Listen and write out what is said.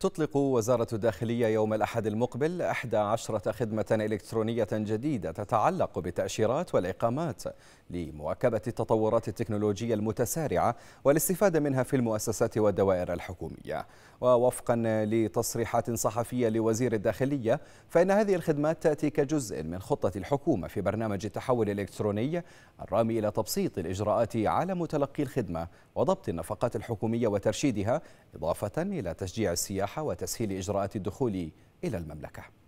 تطلق وزارة الداخلية يوم الأحد المقبل 11 خدمة إلكترونية جديدة تتعلق بالتأشيرات والإقامات لمواكبة التطورات التكنولوجية المتسارعة والاستفادة منها في المؤسسات والدوائر الحكومية ووفقا لتصريحات صحفية لوزير الداخلية فإن هذه الخدمات تأتي كجزء من خطة الحكومة في برنامج التحول الإلكتروني الرامي إلى تبسيط الإجراءات على متلقي الخدمة وضبط النفقات الحكومية وترشيدها إضافة إلى تشجيع السياحة السياحة وتسهيل إجراءات الدخول إلى المملكة